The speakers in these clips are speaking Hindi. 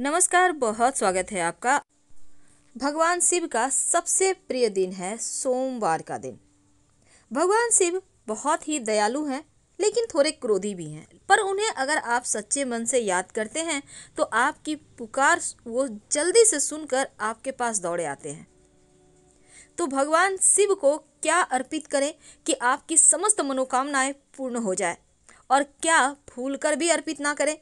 नमस्कार बहुत स्वागत है आपका भगवान शिव का सबसे प्रिय दिन है सोमवार का दिन भगवान शिव बहुत ही दयालु हैं लेकिन थोड़े क्रोधी भी हैं पर उन्हें अगर आप सच्चे मन से याद करते हैं तो आपकी पुकार वो जल्दी से सुनकर आपके पास दौड़े आते हैं तो भगवान शिव को क्या अर्पित करें कि आपकी समस्त मनोकामनाएं पूर्ण हो जाए और क्या भूल कर भी अर्पित ना करें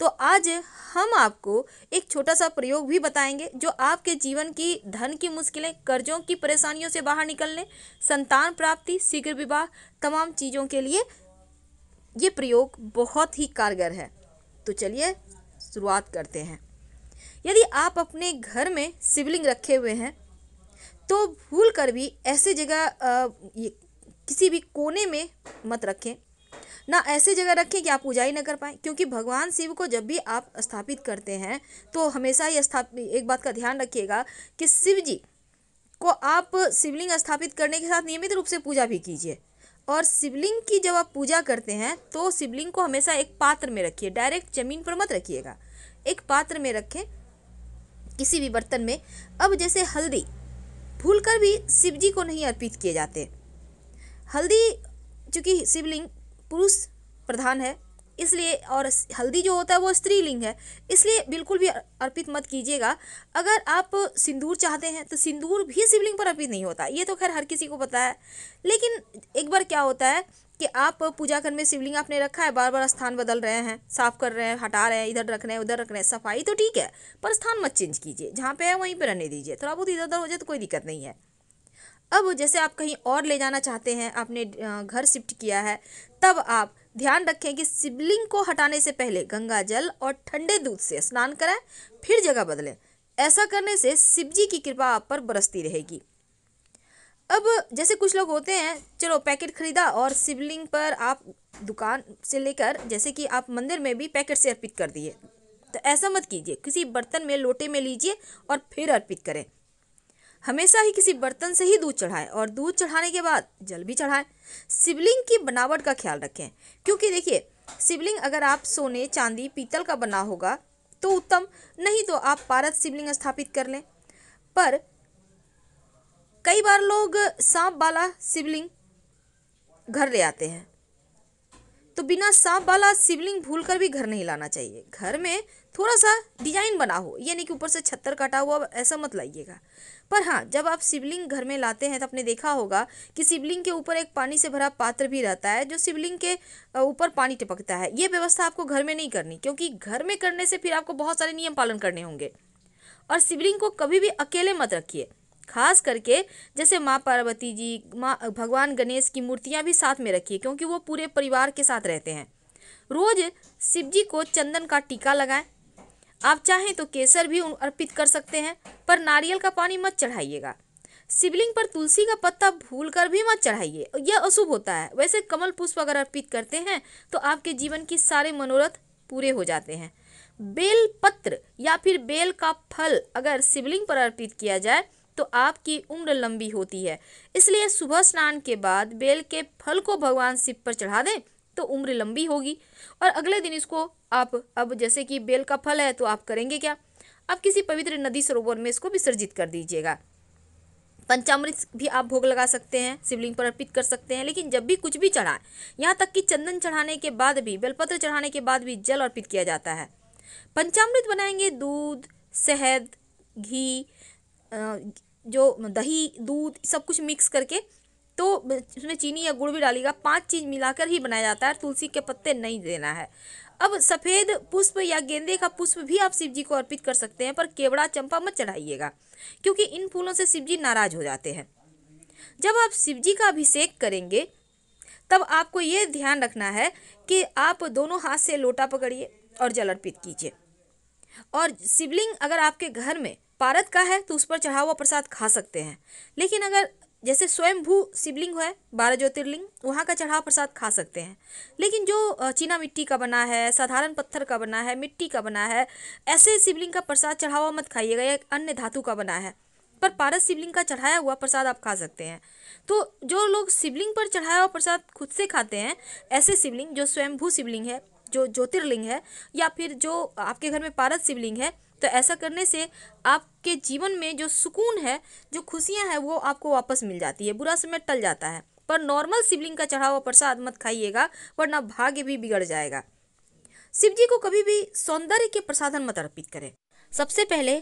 तो आज हम आपको एक छोटा सा प्रयोग भी बताएंगे जो आपके जीवन की धन की मुश्किलें कर्जों की परेशानियों से बाहर निकलने संतान प्राप्ति शीघ्र विवाह तमाम चीज़ों के लिए ये प्रयोग बहुत ही कारगर है तो चलिए शुरुआत करते हैं यदि आप अपने घर में शिवलिंग रखे हुए हैं तो भूल कर भी ऐसे जगह किसी भी कोने में मत रखें ना ऐसी जगह रखें कि आप पूजा ही ना कर पाएँ क्योंकि भगवान शिव को जब भी आप स्थापित करते हैं तो हमेशा ही स्थापित एक बात का ध्यान रखिएगा कि शिव जी को आप शिवलिंग स्थापित करने के साथ नियमित रूप से पूजा भी कीजिए और शिवलिंग की जब आप पूजा करते हैं तो शिवलिंग को हमेशा एक पात्र में रखिए डायरेक्ट जमीन पर मत रखिएगा एक पात्र में रखें किसी भी बर्तन में अब जैसे हल्दी भूल कर भी शिव जी को नहीं अर्पित किए जाते हल्दी चूँकि शिवलिंग पुरुष प्रधान है इसलिए और हल्दी जो होता है वो स्त्रीलिंग है इसलिए बिल्कुल भी अर्पित मत कीजिएगा अगर आप सिंदूर चाहते हैं तो सिंदूर भी शिवलिंग पर अर्पित नहीं होता ये तो खैर हर किसी को पता है लेकिन एक बार क्या होता है कि आप पूजा घर में शिवलिंग आपने रखा है बार बार स्थान बदल रहे हैं साफ कर रहे हैं हटा रहे हैं इधर रख रहे हैं उधर रख रहे हैं सफाई तो ठीक है पर स्थान मत चेंज कीजिए जहाँ पे है वहीं पर रहने दीजिए थोड़ा बहुत इधर उधर हो जाए तो कोई दिक्कत नहीं है अब जैसे आप कहीं और ले जाना चाहते हैं आपने घर शिफ्ट किया है तब आप ध्यान रखें कि शिवलिंग को हटाने से पहले गंगा जल और ठंडे दूध से स्नान कराएं फिर जगह बदलें ऐसा करने से शिव जी की कृपा आप पर बरसती रहेगी अब जैसे कुछ लोग होते हैं चलो पैकेट खरीदा और शिवलिंग पर आप दुकान से लेकर जैसे कि आप मंदिर में भी पैकेट से अर्पित कर दिए तो ऐसा मत कीजिए किसी बर्तन में लोटे में लीजिए और फिर अर्पित करें हमेशा ही किसी बर्तन से ही दूध चढ़ाएं और दूध चढ़ाने के बाद जल भी चढ़ाएं शिवलिंग की बनावट का ख्याल रखें क्योंकि देखिए शिवलिंग अगर आप सोने चांदी पीतल का बना होगा तो उत्तम नहीं तो आप पारद शिवलिंग स्थापित कर लें पर कई बार लोग सांप वाला शिवलिंग घर ले आते हैं तो बिना सांप वाला शिवलिंग भूल कर भी घर नहीं लाना चाहिए घर में थोड़ा सा डिजाइन बना हो ये नहीं कि ऊपर से छत्तर काटा हुआ ऐसा मत लाइएगा पर हाँ जब आप शिवलिंग घर में लाते हैं तो आपने देखा होगा कि शिवलिंग के ऊपर एक पानी से भरा पात्र भी रहता है जो शिवलिंग के ऊपर पानी टपकता है ये व्यवस्था आपको घर में नहीं करनी क्योंकि घर में करने से फिर आपको बहुत सारे नियम पालन करने होंगे और शिवलिंग को कभी भी अकेले मत रखिए खास करके जैसे माँ पार्वती जी माँ भगवान गणेश की मूर्तियाँ भी साथ में रखिए क्योंकि वो पूरे परिवार के साथ रहते हैं रोज़ शिव जी को चंदन का टीका लगाएं आप चाहें तो केसर भी अर्पित कर सकते हैं पर नारियल का पानी मत चढ़ाइएगा शिवलिंग पर तुलसी का पत्ता भूल कर भी मत चढ़ाइए यह अशुभ होता है वैसे कमल पुष्प अगर अर्पित करते हैं तो आपके जीवन की सारे मनोरथ पूरे हो जाते हैं बेल पत्र या फिर बेल का फल अगर शिवलिंग पर अर्पित किया जाए तो आपकी उम्र लंबी होती है इसलिए सुबह स्नान के बाद बेल के फल को भगवान शिव पर चढ़ा दें तो उम्र लंबी होगी और अगले दिन इसको आप अब जैसे कि बेल का फल है तो आप करेंगे क्या आप किसी पवित्र नदी सरोवर में इसको विसर्जित कर दीजिएगा पंचामृत भी आप भोग लगा सकते हैं शिवलिंग पर अर्पित कर सकते हैं लेकिन जब भी कुछ भी चढ़ाएं यहाँ तक कि चंदन चढ़ाने के बाद भी बेलपत्र चढ़ाने के बाद भी जल अर्पित किया जाता है पंचामृत बनाएंगे दूध शहद घी जो दही दूध सब कुछ मिक्स करके तो उसमें चीनी या गुड़ भी डालेगा पांच चीज़ मिलाकर ही बनाया जाता है तुलसी के पत्ते नहीं देना है अब सफ़ेद पुष्प या गेंदे का पुष्प भी आप शिव जी को अर्पित कर सकते हैं पर केवड़ा चंपा मत चढ़ाइएगा क्योंकि इन फूलों से शिव जी नाराज हो जाते हैं जब आप शिव जी का अभिषेक करेंगे तब आपको ये ध्यान रखना है कि आप दोनों हाथ से लोटा पकड़िए और जल अर्पित कीजिए और शिवलिंग अगर आपके घर में पारद का है तो उस पर चढ़ा हुआ प्रसाद खा सकते हैं लेकिन अगर जैसे स्वयंभू शिवलिंग है बारह ज्योतिर्लिंग वहाँ का चढ़ाव प्रसाद खा सकते हैं लेकिन जो चीना मिट्टी का बना है साधारण पत्थर का बना है मिट्टी का बना है ऐसे शिवलिंग का प्रसाद चढ़ावा मत खाइएगा या अन्य धातु का बना है पर पारस शिवलिंग का चढ़ाया हुआ प्रसाद आप खा सकते हैं तो जो लोग शिवलिंग पर चढ़ाया हुआ प्रसाद खुद से खाते हैं ऐसे शिवलिंग जो स्वयंभू शिवलिंग है जो ज्योतिर्लिंग है या फिर जो आपके घर में पारस शिवलिंग है तो ऐसा करने से आपके जीवन में जो सुकून है जो खुशियाँ हैं वो आपको वापस मिल जाती है बुरा समय टल जाता है पर नॉर्मल शिवलिंग का चढ़ा हुआ प्रसाद मत खाइएगा वरना भाग्य भी बिगड़ जाएगा शिव जी को कभी भी सौंदर्य के प्रसाधन मत अर्पित करें सबसे पहले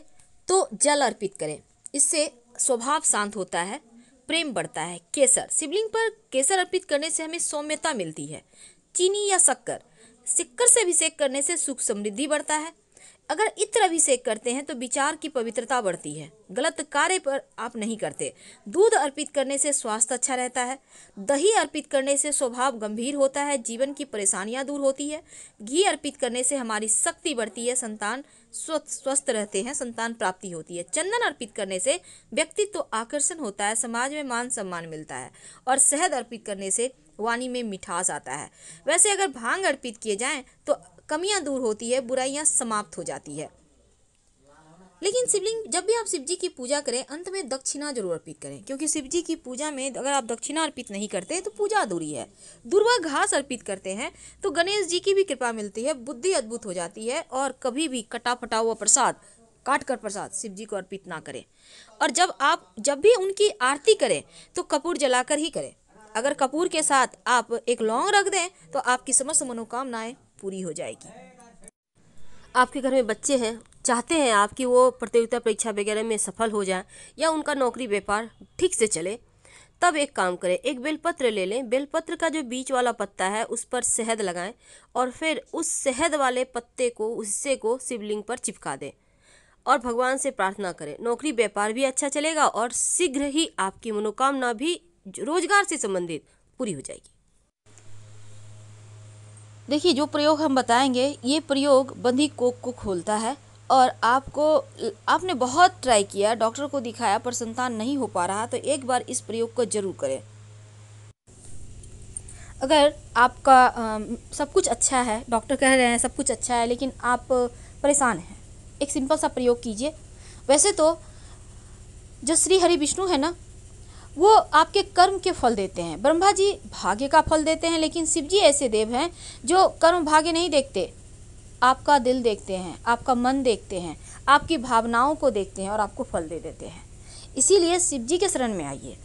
तो जल अर्पित करें इससे स्वभाव शांत होता है प्रेम बढ़ता है केसर शिवलिंग पर केसर अर्पित करने से हमें सौम्यता मिलती है चीनी या शक्कर सिक्कर से अभिषेक करने से सुख समृद्धि बढ़ता है अगर इत्र अभिषेक करते हैं तो विचार की पवित्रता बढ़ती है गलत कार्य पर आप नहीं करते दूध अर्पित करने से स्वास्थ्य अच्छा रहता है दही अर्पित करने से स्वभाव गंभीर होता है जीवन की परेशानियां दूर होती है घी अर्पित करने से हमारी शक्ति बढ़ती है संतान स्वस्थ रहते हैं संतान प्राप्ति होती है चंदन अर्पित करने से व्यक्तित्व तो आकर्षण होता है समाज में मान सम्मान मिलता है और शहद अर्पित करने से वाणी में मिठास आता है वैसे अगर भांग अर्पित किए जाएं तो कमियां दूर होती है बुराइयां समाप्त हो जाती है लेकिन शिवलिंग जब भी आप शिव जी की पूजा करें अंत में दक्षिणा जरूर अर्पित करें क्योंकि शिव जी की पूजा में अगर आप दक्षिणा अर्पित नहीं करते तो पूजा अधूरी है दुर्वा घास अर्पित करते हैं तो गणेश जी की भी कृपा मिलती है बुद्धि अद्भुत हो जाती है और कभी भी कटा फटा हुआ प्रसाद काट कर प्रसाद शिव जी को अर्पित ना करें और जब आप जब भी उनकी आरती करें तो कपूर जलाकर ही करें अगर कपूर के साथ आप एक लौंग रख दें तो आपकी समस्त मनोकामनाएं पूरी हो जाएगी आपके घर में बच्चे हैं चाहते हैं आपकी वो प्रतियोगिता परीक्षा वगैरह में सफल हो जाए या उनका नौकरी व्यापार ठीक से चले तब एक काम करें एक बेलपत्र ले लें बेलपत्र का जो बीच वाला पत्ता है उस पर शहद लगाएं और फिर उस शहद वाले पत्ते को उससे को शिवलिंग पर चिपका दें और भगवान से प्रार्थना करें नौकरी व्यापार भी अच्छा चलेगा और शीघ्र ही आपकी मनोकामना भी रोजगार से संबंधित पूरी हो जाएगी देखिए जो प्रयोग हम बताएंगे ये प्रयोग बंधी कोक को खोलता है और आपको आपने बहुत ट्राई किया डॉक्टर को दिखाया पर संतान नहीं हो पा रहा तो एक बार इस प्रयोग को ज़रूर करें अगर आपका आ, सब कुछ अच्छा है डॉक्टर कह रहे हैं सब कुछ अच्छा है लेकिन आप परेशान हैं एक सिंपल सा प्रयोग कीजिए वैसे तो जो श्री हरि विष्णु है ना वो आपके कर्म के फल देते हैं ब्रह्मा जी भाग्य का फल देते हैं लेकिन शिव जी ऐसे देव हैं जो कर्म भाग्य नहीं देखते आपका दिल देखते हैं आपका मन देखते हैं आपकी भावनाओं को देखते हैं और आपको फल दे देते हैं इसीलिए शिव जी के शरण में आइए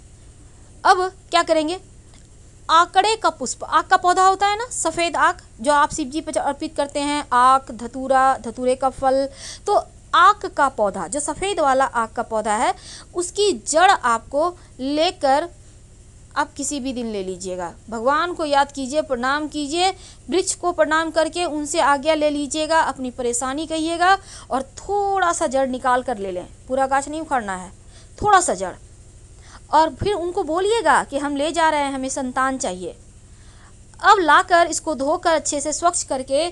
अब क्या करेंगे आकड़े का पुष्प आक का पौधा होता है ना सफ़ेद आक जो आप शिव जी पर अर्पित करते हैं आक धतूरा धतूरे का फल तो आक का पौधा जो सफ़ेद वाला आक का पौधा है उसकी जड़ आपको लेकर आप किसी भी दिन ले लीजिएगा भगवान को याद कीजिए प्रणाम कीजिए वृक्ष को प्रणाम करके उनसे आज्ञा ले लीजिएगा अपनी परेशानी कहिएगा और थोड़ा सा जड़ निकाल कर ले लें पूरा गाछ नहीं उखाड़ना है थोड़ा सा जड़ और फिर उनको बोलिएगा कि हम ले जा रहे हैं हमें संतान चाहिए अब लाकर इसको धोकर अच्छे से स्वच्छ करके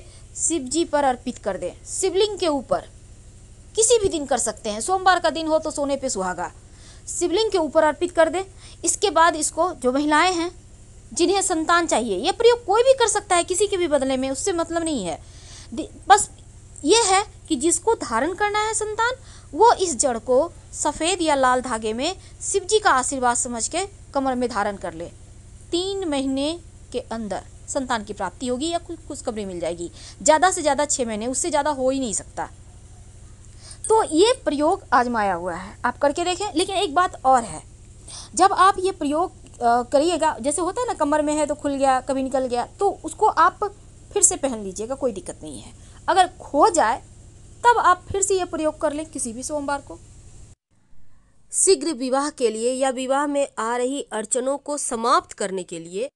शिव जी पर अर्पित कर दें शिवलिंग के ऊपर किसी भी दिन कर सकते हैं सोमवार का दिन हो तो सोने पे सुहागा शिवलिंग के ऊपर अर्पित कर दें इसके बाद इसको जो महिलाएं हैं जिन्हें संतान चाहिए यह प्रयोग कोई भी कर सकता है किसी के भी बदले में उससे मतलब नहीं है बस ये है कि जिसको धारण करना है संतान वो इस जड़ को सफ़ेद या लाल धागे में शिव जी का आशीर्वाद समझ के कमर में धारण कर ले तीन महीने के अंदर संतान की प्राप्ति होगी या कुछ खुशखबरी मिल जाएगी ज़्यादा से ज़्यादा छः महीने उससे ज़्यादा हो ही नहीं सकता तो ये प्रयोग आजमाया हुआ है आप करके देखें लेकिन एक बात और है जब आप ये प्रयोग करिएगा जैसे होता है ना कमर में है तो खुल गया कभी निकल गया तो उसको आप फिर से पहन लीजिएगा कोई दिक्कत नहीं है अगर खो जाए तब आप फिर से ये प्रयोग कर लें किसी भी सोमवार को शीघ्र विवाह के लिए या विवाह में आ रही अड़चनों को समाप्त करने के लिए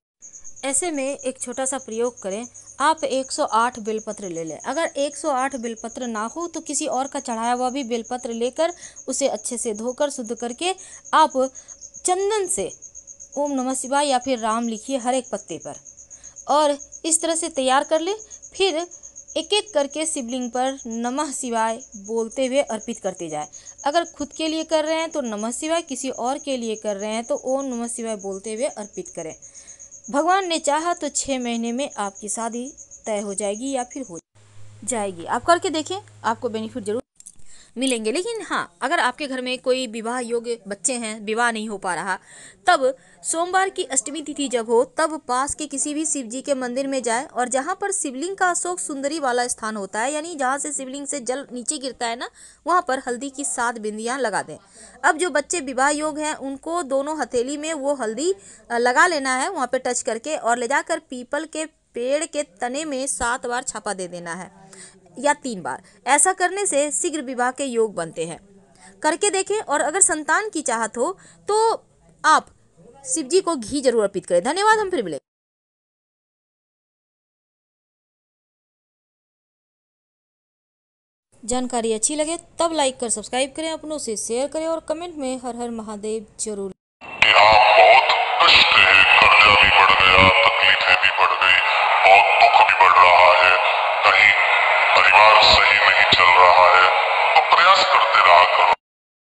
ऐसे में एक छोटा सा प्रयोग करें आप 108 बेलपत्र ले लें अगर 108 बेलपत्र ना हो तो किसी और का चढ़ाया हुआ भी बेलपत्र लेकर उसे अच्छे से धोकर शुद्ध करके आप चंदन से ओम नमः शिवाय या फिर राम लिखिए हर एक पत्ते पर और इस तरह से तैयार कर लें फिर एक एक करके शिवलिंग पर नमः शिवाय बोलते हुए अर्पित करते जाए अगर खुद के लिए कर रहे हैं तो नमः शिवाय किसी और के लिए कर रहे हैं तो ओम नमः शिवाय बोलते हुए अर्पित करें भगवान ने चाहा तो छः महीने में आपकी शादी तय हो जाएगी या फिर हो जाएगी आप करके देखें आपको बेनिफिट जरूर मिलेंगे लेकिन हाँ अगर आपके घर में कोई विवाह योग्य बच्चे हैं विवाह नहीं हो पा रहा तब सोमवार की अष्टमी तिथि जब हो तब पास के किसी भी शिव जी के मंदिर में जाए और जहाँ पर शिवलिंग का अशोक सुंदरी वाला स्थान होता है यानी जहाँ से शिवलिंग से जल नीचे गिरता है ना वहाँ पर हल्दी की सात बिंदियाँ लगा दें अब जो बच्चे विवाह योग हैं उनको दोनों हथेली में वो हल्दी लगा लेना है वहाँ पर टच करके और ले जाकर पीपल के पेड़ के तने में सात बार छापा दे देना है या तीन बार ऐसा करने से शीघ्र विवाह के योग बनते हैं करके देखें और अगर संतान की चाहत हो तो आप शिव जी को घी जरूर अर्पित करें धन्यवाद हम फिर मिले जानकारी अच्छी लगे तब लाइक कर सब्सक्राइब करें अपनों से शेयर करें और कमेंट में हर हर महादेव जरूर कहीं दिमाग सही नहीं चल रहा है तो प्रयास करते रहा करो